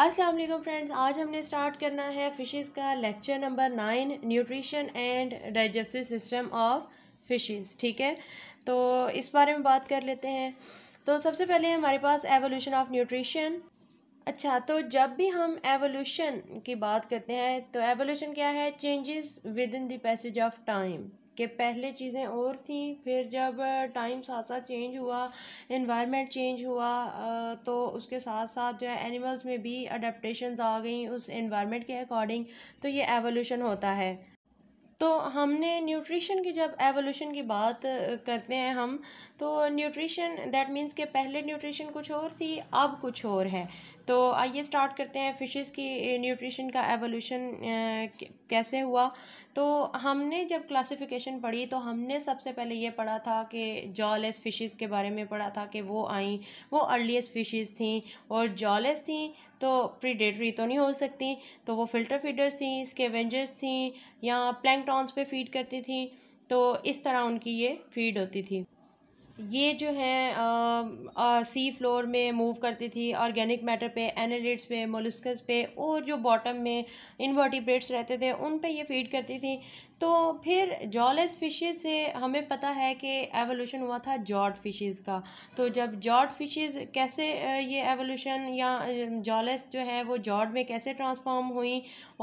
अस्सलाम वालेकुम फ्रेंड्स आज हमने स्टार्ट करना है फ़िशेस का lecture number nine nutrition and digestive system of fishes ठीक है तो इस बारे में बात कर लेते हैं तो सबसे पहले हमारे पास एवोल्यूशन ऑफ न्यूट्रिशन अच्छा तो जब भी हम एवोल्यूशन की बात करते हैं तो एवोल्यूशन क्या है changes within the passage of time कि पहले चीज़ें और थी फिर जब टाइम साथ साथ चेंज हुआ इन्वायरमेंट चेंज हुआ तो उसके साथ साथ जो है एनिमल्स में भी अडेप्टशनस आ गई उस इन्वायरमेंट के अकॉर्डिंग तो ये एवोल्यूशन होता है तो हमने न्यूट्रिशन की जब एवोल्यूशन की बात करते हैं हम तो न्यूट्रिशन दैट मीन्स के पहले न्यूट्रिशन कुछ और थी अब कुछ और है तो आइए स्टार्ट करते हैं फ़िशेस की न्यूट्रिशन का एवोल्यूशन कैसे हुआ तो हमने जब क्लासिफिकेशन पढ़ी तो हमने सबसे पहले ये पढ़ा था कि जॉलेस फ़िशेस के बारे में पढ़ा था कि वो आई वो अर्लीस्ट फ़िशेस थी और जॉलेस थी तो प्रीडेटरी तो नहीं हो सकती तो वो फ़िल्टर फीडर्स थी स्केवेंजर्स थी या प्लैंक प्रॉन्स पे फीड करती थी तो इस तरह उनकी ये फीड होती थी ये जो हैं सी फ्लोर में मूव करती थी ऑर्गेनिक मैटर पे एनालिट्स पे मोलस्कस पे और जो बॉटम में इन्वर्टिब्रेट्स रहते थे उन पे ये फीड करती थी तो फिर जॉलेज फिशेज़ से हमें पता है कि एवोल्यूशन हुआ था जॉर्ड फिशेज़ का तो जब जॉर्ड फिशेज़ कैसे ये एवोल्यूशन या जॉलेस जो है वो जॉर्ड में कैसे ट्रांसफॉर्म हुई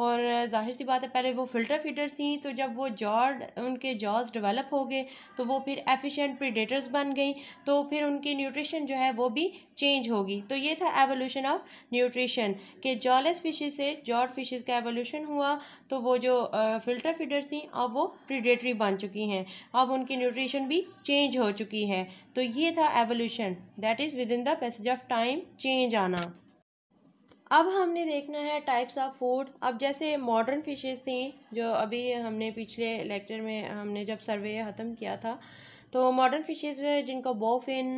और जाहिर सी बात है पहले वो फ़िल्टर फीडर्स थी तो जब वो जॉर्ड उनके जॉज डेवलप हो गए तो वो फिर एफिशिएंट प्रीडेटर्स बन गई तो फिर उनकी न्यूट्रिशन जो है वो भी चेंज होगी तो ये था एवोल्यूशन ऑफ न्यूट्रिशन के जॉलेस फिशेज़ से जॉर्ड फिशेज़ का एवोल्यूशन हुआ तो वो जो फ़िल्टर फीडर्स थी अब वो प्रीडेटरी बन चुकी हैं अब उनकी न्यूट्रिशन भी चेंज हो चुकी है तो ये था evolution that is within the passage of time change आना अब हमने देखना है टाइप्स ऑफ फूड अब जैसे मॉडर्न फिशेस थी जो अभी हमने पिछले लेक्चर में हमने जब सर्वे ख़त्म किया था तो मॉडर्न फिशेस जिनको बोफिन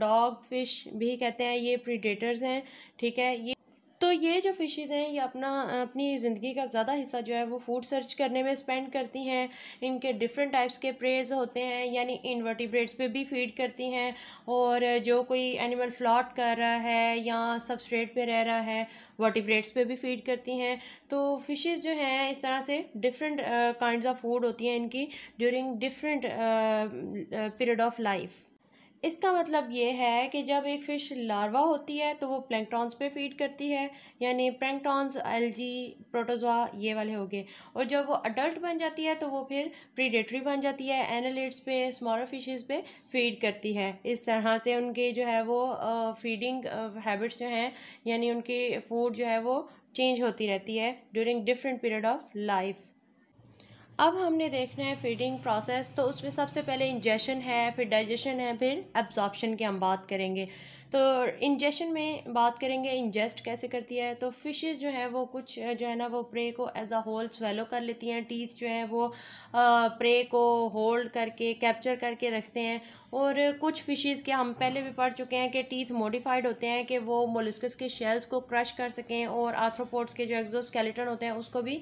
डॉग फिश भी कहते हैं ये प्रीडेटर्स हैं ठीक है ये ये जो फिशेस हैं ये अपना अपनी ज़िंदगी का ज़्यादा हिस्सा जो है वो फूड सर्च करने में स्पेंड करती हैं इनके डिफरेंट टाइप्स के प्रेज होते हैं यानी इनवर्टिब्रेट्स पे भी फीड करती हैं और जो कोई एनिमल फ्लॉट कर रहा है या सबस्ट्रेट पे रह रहा है वर्टिब्रेट्स पे भी फीड करती हैं तो फ़िशेज़ जो हैं इस तरह से डिफरेंट काइंड ऑफ फूड होती हैं इनकी during different period of life इसका मतलब ये है कि जब एक फ़िश लार्वा होती है तो वो प्लैंकटॉन्स पे फीड करती है यानी प्लैंकटॉन्स एलजी प्रोटोजवा ये वाले हो गए और जब वो अडल्ट बन जाती है तो वो फिर प्रीडेटरी बन जाती है एनालिट्स पे स्मॉलर फिशेस पे फीड करती है इस तरह से उनके जो है वो फीडिंग हैबिट्स जो हैं यानी उनकी फूड जो है वो चेंज होती रहती है during different period of life अब हमने देखना है फीडिंग प्रोसेस तो उसमें सबसे पहले इंजेशन है फिर डाइजेशन है फिर एब्जॉर्बशन की हम बात करेंगे तो इंजेशन में बात करेंगे इंजेस्ट कैसे करती है तो फिशेज जो है वो कुछ जो है ना वो प्रे को एज अ होल स्वेलो कर लेती हैं टीथ जो है वो प्रे को होल्ड करके कैप्चर करके रखते हैं और कुछ फिशेज के हम पहले भी पढ़ चुके हैं कि टीथ मॉडिफाइड होते हैं कि वो मोलिस्कस के शेल्स को क्रश कर सकें और आर्थ्रोपोड्स के जो एग्जोस्केलेटन होते हैं उसको भी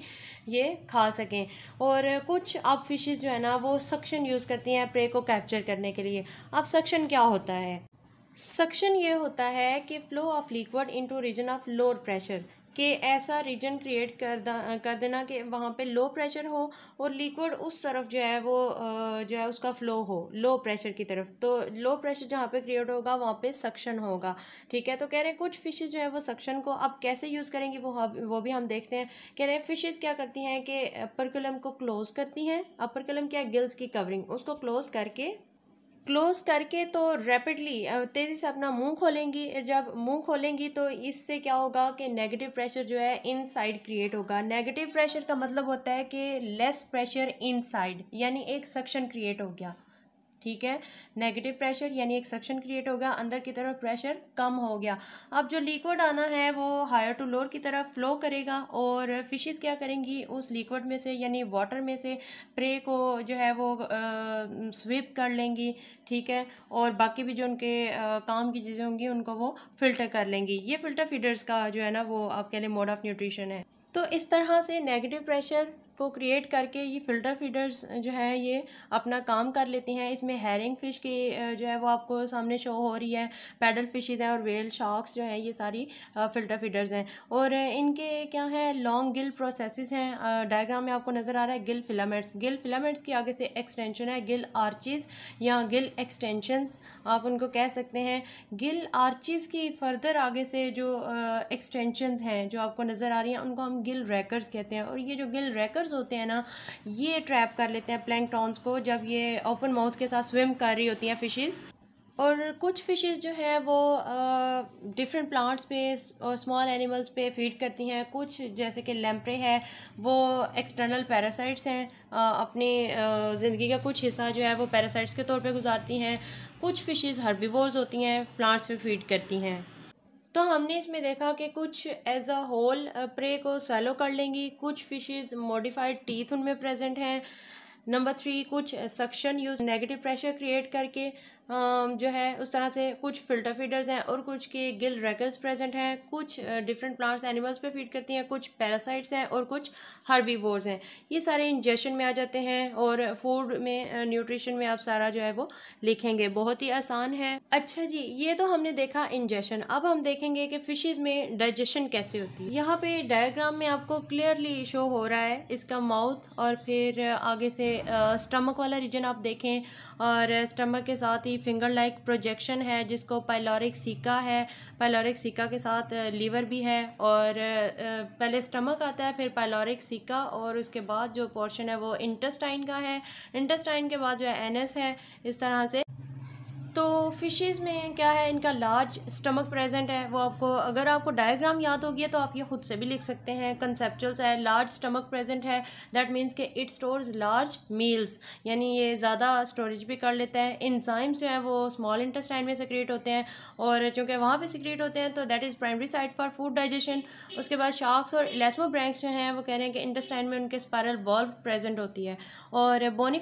ये खा सकें और और कुछ आप फिशेज जो है ना वो सक्शन यूज़ करती हैं प्रे को कैप्चर करने के लिए अब सक्शन क्या होता है सक्शन ये होता है कि flow of liquid into region of lower pressure कि ऐसा रीजन क्रिएट कर कर देना कि वहाँ पे लो प्रेशर हो और लिक्विड उस तरफ जो है वो जो है उसका फ़्लो हो लो प्रेशर की तरफ तो लो प्रेशर जहाँ पे क्रिएट होगा वहाँ पे सक्शन होगा ठीक है तो कह रहे हैं कुछ फिशेस जो है वो सक्शन को अब कैसे यूज़ करेंगी वो वो भी हम देखते हैं कह रहे हैं फिशेज़ क्या करती हैं कि अपर कलम को क्लोज़ करती हैं अपर कलम क्या गिल्स की कवरिंग उसको क्लोज़ करके क्लोज करके तो रैपिडली तेज़ी से अपना मुंह खोलेंगी जब मुंह खोलेंगी तो इससे क्या होगा कि नेगेटिव प्रेशर जो है इन साइड क्रिएट होगा नेगेटिव प्रेशर का मतलब होता है कि लेस प्रेशर इन साइड यानी एक सक्शन क्रिएट हो गया ठीक है नेगेटिव प्रेशर यानी एक सक्शन क्रिएट हो गया अंदर की तरफ प्रेशर कम हो गया अब जो लिक्विड आना है वो हायर टू लोअर की तरफ फ्लो करेगा और फिशेस क्या करेंगी उस लिक्विड में से यानी वाटर में से प्रे को जो है वो स्वीप कर लेंगी ठीक है और बाकी भी जो उनके आ, काम की चीज़ें होंगी उनको वो फिल्टर कर लेंगी ये फिल्टर फीडर्स का जो है ना वो आपके लिए मोड ऑफ न्यूट्रिशन है तो इस तरह से नेगेटिव प्रेशर को क्रिएट करके ये फ़िल्टर फीडर्स जो है ये अपना काम कर लेती हैं इसमें हेरिंग फ़िश की जो है वो आपको सामने शो हो रही है पैडल फिशेज हैं और वेल शार्क्स जो हैं ये सारी फ़िल्टर फीडर्स हैं और इनके क्या है लॉन्ग गिल प्रोसेस हैं डायग्राम में आपको नज़र आ रहा है गिल फिलामेंट्स गिल फिलामेंट्स की आगे से एक्सटेंशन है गिल आर्चिस या गिल एक्सटेंशंस आप उनको कह सकते हैं गिल आर्चिस की फर्दर आगे से जो एक्सटेंशनस हैं जो आपको नज़र आ रही हैं उनको हम गिल रैकर्स कहते हैं और ये जो गिल रैकर्स होते हैं ना ये ट्रैप कर लेते हैं प्लैंकटॉन्स को जब ये ओपन माउथ के साथ स्विम कर रही होती हैं फिशेस और कुछ फिशेस जो हैं वो डिफरेंट प्लांट्स पे और स्मॉल एनिमल्स पे फीड करती हैं कुछ जैसे कि लैम्प्रे है वो एक्सटर्नल पैरासाइट्स हैं अपने ज़िंदगी का कुछ हिस्सा जो है वो पैरासाइट्स के तौर पे गुजारती हैं कुछ फिशेस हर्बिवोर्स होती हैं प्लांट्स पे फीड करती हैं तो हमने इसमें देखा कि कुछ एज अ होल प्रे को सैलो कर लेंगी कुछ फिशेस मॉडिफाइड टीथ उनमें प्रेजेंट हैं नंबर थ्री कुछ suction use negative pressure create करके जो है उस तरह से कुछ फिल्टर फीडर्स हैं और कुछ के गिल रैकर्स प्रेजेंट हैं कुछ डिफरेंट प्लांट्स एनिमल्स पे फीड करती हैं कुछ पैरासाइट्स हैं और कुछ हर्बीवोर्स हैं ये सारे इंजेक्शन में आ जाते हैं और फूड में न्यूट्रिशन में आप सारा जो है वो लिखेंगे बहुत ही आसान है अच्छा जी ये तो हमने देखा इंजेक्शन अब हम देखेंगे कि फिशेज़ में डाइजेशन कैसे होती है यहाँ पे डायग्राम में आपको क्लियरली शो हो रहा है इसका माउथ और फिर आगे से स्टमक वाला रीजन आप देखें और स्टमक के साथ ही फिंगर लाइक प्रोजेक्शन है जिसको पाइलोरिक सिक्का है पाइलोरिक सिका के साथ लीवर भी है और पहले स्टमक आता है फिर पाइलोरिक सिका और उसके बाद जो पोर्शन है वो इंटेस्टाइन का है इंटेस्टाइन के बाद जो है एनएस है इस तरह से तो फिशेस में क्या है इनका लार्ज स्टमक प्रेजेंट है वो आपको अगर आपको डायग्राम याद हो गया तो आप ये खुद से भी लिख सकते हैं कंसेप्चुअल्स है लार्ज स्टमक प्रेजेंट है दैट मीन्स के इट स्टोर्स लार्ज मील्स यानी ये ज़्यादा स्टोरेज भी कर लेते हैं इंजाइम्स जो है वो स्मॉल इंटेस्टाइन में सिक्रिएट होते हैं और चूँकि वहाँ पर सिक्रिएट होते हैं तो that is primary side for food digestion उसके बाद शार्क्स और इलेसमो ब्रैंक्स जो हैं वो कह रहे हैं कि इंटेस्टाइन में उनके स्पायरल वॉल्व प्रेजेंट होती है और बोनी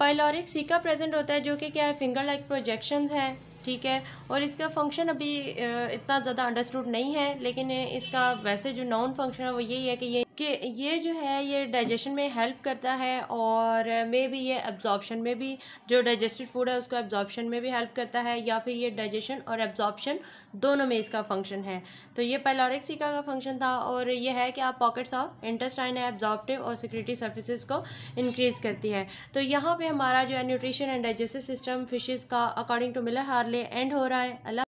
पाइलोरिक सीका प्रेजेंट होता है जो कि क्या है फिंगर लाइक प्रोजेक्शंस है ठीक है और इसका फंक्शन अभी इतना ज़्यादा अंडरस्टूड नहीं है लेकिन इसका वैसे जो नॉन फंक्शन है वो यही है कि ये कि ये जो है ये डाइजेशन में हेल्प करता है और मे भी ये एब्जॉर्बशन में भी जो डाइजेस्टेड फूड है उसको एब्जॉर्बशन में भी हेल्प करता है या फिर ये डाइजेशन और एब्जॉर्बशन दोनों में इसका फंक्शन है तो ये पेलोरेक्सिका का फंक्शन था और ये है कि आप पॉकेट्स ऑफ इंटेस्टाइन एब्जॉर्बटिव और सिक्योरिटी सर्विसज़ को इनक्रीज़ करती है तो यहाँ पर हमारा जो है nutrition and digestive system fishes का according to Miller Harley and हो रहा है अला